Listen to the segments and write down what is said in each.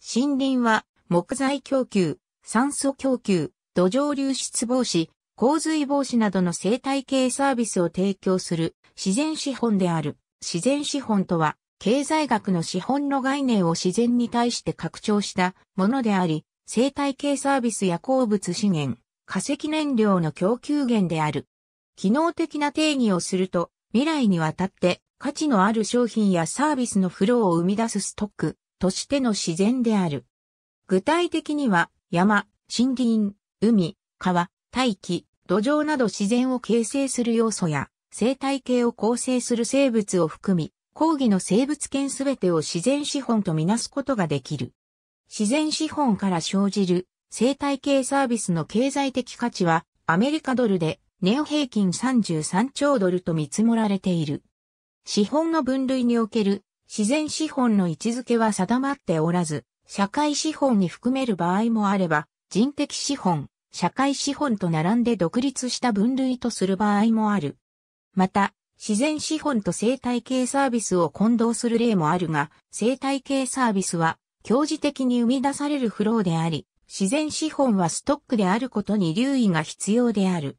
森林は木材供給、酸素供給、土壌流出防止、洪水防止などの生態系サービスを提供する自然資本である。自然資本とは、経済学の資本の概念を自然に対して拡張したものであり、生態系サービスや鉱物資源、化石燃料の供給源である。機能的な定義をすると、未来にわたって価値のある商品やサービスのフローを生み出すストック、としての自然である。具体的には、山、森林、海、川、大気、土壌など自然を形成する要素や、生態系を構成する生物を含み、講義の生物圏すべてを自然資本とみなすことができる。自然資本から生じる生態系サービスの経済的価値はアメリカドルで年平均33兆ドルと見積もられている。資本の分類における自然資本の位置づけは定まっておらず、社会資本に含める場合もあれば、人的資本、社会資本と並んで独立した分類とする場合もある。また、自然資本と生態系サービスを混同する例もあるが、生態系サービスは、強時的に生み出されるフローであり、自然資本はストックであることに留意が必要である。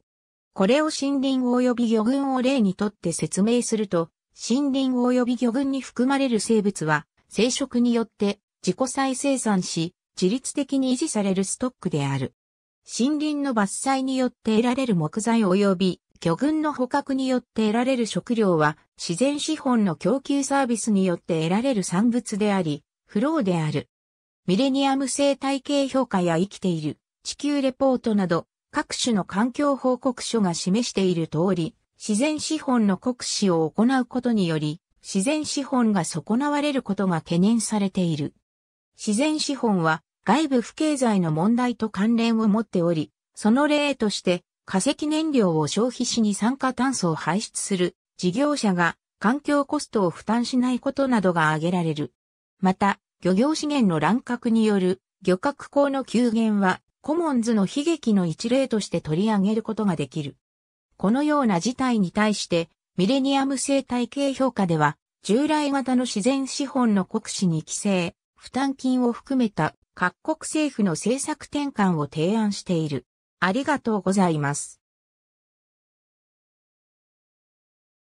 これを森林及び魚群を例にとって説明すると、森林及び魚群に含まれる生物は、生殖によって自己再生産し、自律的に維持されるストックである。森林の伐採によって得られる木材及び魚群の捕獲によって得られる食料は自然資本の供給サービスによって得られる産物であり、フローである。ミレニアム生態系評価や生きている地球レポートなど各種の環境報告書が示している通り、自然資本の国史を行うことにより、自然資本が損なわれることが懸念されている。自然資本は外部不経済の問題と関連を持っており、その例として化石燃料を消費しに酸化炭素を排出する事業者が環境コストを負担しないことなどが挙げられる。また、漁業資源の乱獲による漁獲口の急減はコモンズの悲劇の一例として取り上げることができる。このような事態に対して、ミレニアム生態系評価では、従来型の自然資本の国史に規制、負担金を含めた各国政府の政策転換を提案している。ありがとうございます。